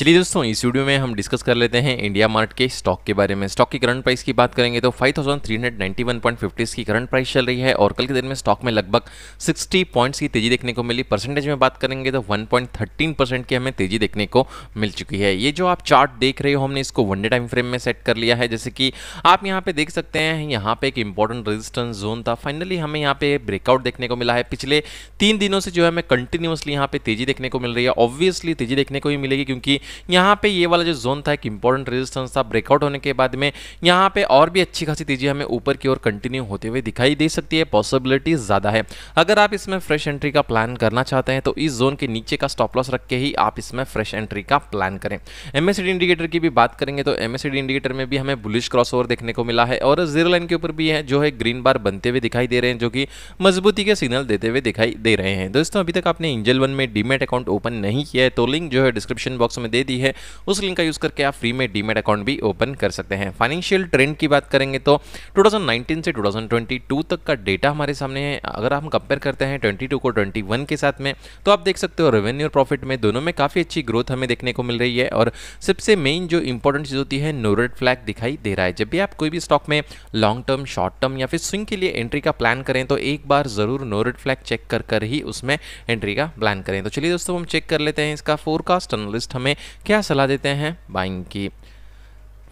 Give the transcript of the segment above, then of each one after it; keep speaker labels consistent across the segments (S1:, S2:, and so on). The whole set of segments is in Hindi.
S1: चलिए दोस्तों इस वीडियो में हम डिस्कस कर लेते हैं इंडिया मार्ट के स्टॉक के बारे में स्टॉक की करंट प्राइस की बात करेंगे तो 5391.50 की करंट प्राइस चल रही है और कल के दिन में स्टॉक में लगभग 60 पॉइंट्स की तेजी देखने को मिली परसेंटेज में बात करेंगे तो 1.13 परसेंट की हमें तेजी देखने को मिल चुकी है ये जो आप चार्ट देख रहे हो हमने इसको वनडे टाइम फ्रेम में सेट कर लिया है जैसे कि आप यहाँ पे देख सकते हैं यहाँ पे एक इंपॉर्टेंट रेजिस्टेंस जोन था फाइनली हमें यहाँ पे ब्रेकआउट देखने को मिला है पिछले तीन दिनों से जो है हमें कंटिन्यूसली यहाँ पे तेजी देखने को मिल रही है ऑब्वियसली तेजी देखने को ही मिलेगी क्योंकि यहाँ पे ये वाला जो जोन था एक इंपॉर्टेंट रेजिस्टेंस था ब्रेकआउट होने के बाद में यहाँ पे और भी अच्छी खासी तेजी हमें ऊपर की ओर कंटिन्यू होते हुए दिखाई दे सकती है पॉसिबिलिटी ज़्यादा है अगर आप इसमें फ्रेश एंट्री का प्लान करना चाहते हैं तो इस जोन के नीचे का स्टॉप लॉस रख के ही आप इसमें फ्रेश एंट्री का प्लान करें एम इंडिकेटर की भी बात करेंगे तो एम इंडिकेटर में भी हमें बुलिश क्रॉस देखने को मिला है और जीरो लाइन के ऊपर भी है जो है ग्रीन बार बनते हुए दिखाई दे रहे हैं जो कि मजबूती के सिग्नल देते हुए दिखाई दे रहे हैं दोस्तों अभी तक आपने इंजल वन में डीमेट अकाउंट ओपन नहीं किया है तो लिंक जो है डिस्क्रिप्शन बॉक्स में दे दे दी है उस लिंक का यूज़ करके आप फ्री में डीमेट अकाउंट भी ओपन कर सकते हैं फाइनेंशियल ट्रेंड की बात करेंगे तो 2019 से 2022 तक का डेटा हमारे सामने है अगर हम कंपेयर करते हैं ट्वेंटी को ट्वेंटी के साथ में तो आप देख सकते हो रेवेन्यू और प्रॉफिट में दोनों में काफ़ी अच्छी ग्रोथ हमें देखने को मिल रही है और सबसे मेन जो इंपॉर्टेंट चीज़ होती है नो रेड फ्लैग दिखाई दे रहा है जब भी आप कोई भी स्टॉक में लॉन्ग टर्म शॉर्ट टर्म या फिर स्विंग के लिए एंट्री का प्लान करें तो एक बार ज़रूर नो रेड फ्लैग चेक कर कर ही उसमें एंट्री का प्लान करें तो चलिए दोस्तों हम चेक कर लेते हैं इसका फोरकास्ट एनालिस्ट हमें क्या सलाह देते हैं बाइंग की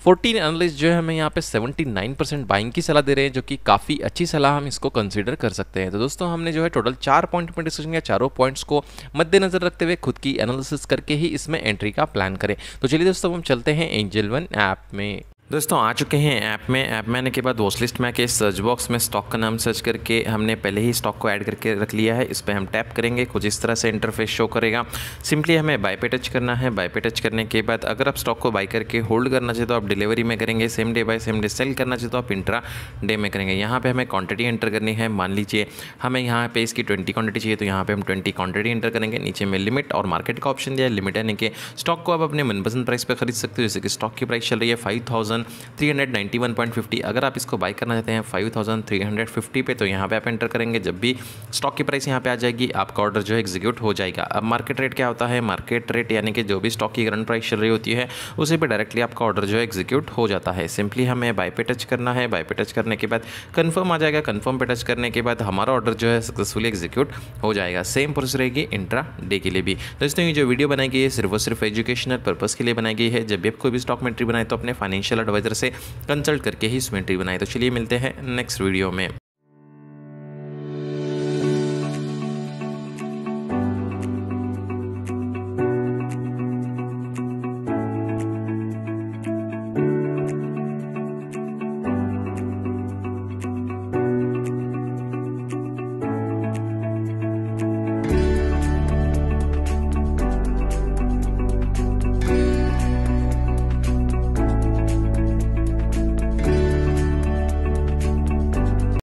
S1: 14 एनालिस्ट जो है हमें यहाँ पे 79 परसेंट बाइंग की सलाह दे रहे हैं जो कि काफ़ी अच्छी सलाह हम इसको कंसीडर कर सकते हैं तो दोस्तों हमने जो है टोटल चार पॉइंट में डिस्कशन किया चारों पॉइंट्स को मद्देनजर रखते हुए खुद की एनालिसिस करके ही इसमें एंट्री का प्लान करें तो चलिए दोस्तों हम चलते हैं एंजल वन ऐप में दोस्तों आ चुके हैं ऐप में ऐप में आने के बाद वॉच लिस्ट में आके सर्च बॉक्स में स्टॉक का नाम सर्च करके हमने पहले ही स्टॉक को ऐड करके रख लिया है इस पर हम टैप करेंगे कुछ इस तरह से इंटरफेस शो करेगा सिंपली हमें बाय पे टच करना है बाय पे टच करने के बाद अगर आप स्टॉक को बाय करके होल्ड करना चाहते तो आप डिलीवरी में करेंगे same day buy same day sell करना चाहते तो आप इंट्रा डे में करेंगे यहाँ पर हमें क्वान्टिटी एंटर करनी है मान लीजिए हमें यहाँ पर इसकी ट्वेंटी क्वान्टिटी चाहिए तो यहाँ पर हम ट्वेंटी क्वान्टिटी एंटर करेंगे नीचे में लिमिट और मार्केट का ऑप्शन दिया है लिमिट यानी कि स्टॉक को आप अपने मनपसंद प्राइस पर खरीद सकते हो जैसे कि स्टॉक की प्राइस चल रही है फाइव 5,391.50 अगर आप इसको बाय करना चाहते हैं 5,350 पे तो यहाँ पे आप एंटर करेंगे जब भी स्टॉक की प्राइस यहाँ पे आ जाएगी आपका ऑर्डर जो है एग्जीक्यूट हो जाएगा अब मार्केट रेट क्या होता है मार्केट रेट यानी कि जो भी स्टॉक की करंट प्राइस चल रही होती है उसे पर डायरेक्टली आपका ऑर्डर जो है एग्जीक्यूट हो जाता है सिंपली हमें बाय पे टच करना है बाय पे टच करने के बाद कन्फर्म आ जाएगा कन्फर्म पे टच करने के बाद हमारा ऑर्डर जो है सक्सेसफुली एग्जीक्यूट हो जाएगा सेम प्रोसेस रहेगी इंट्रा डे के लिए भी दोस्तों ये जो वीडियो बनाई गई है सिर्फ और सिर्फ एजुकेशनल पर्पज़ के लिए बनाई गई है जब भी आप कोई भी स्टॉक मेट्री बनाए तो अपने फाइनेंशियल एडवाइज़र से कंसल्ट करके ही इसमें ट्री बनाए तो चलिए मिलते हैं नेक्स्ट वीडियो में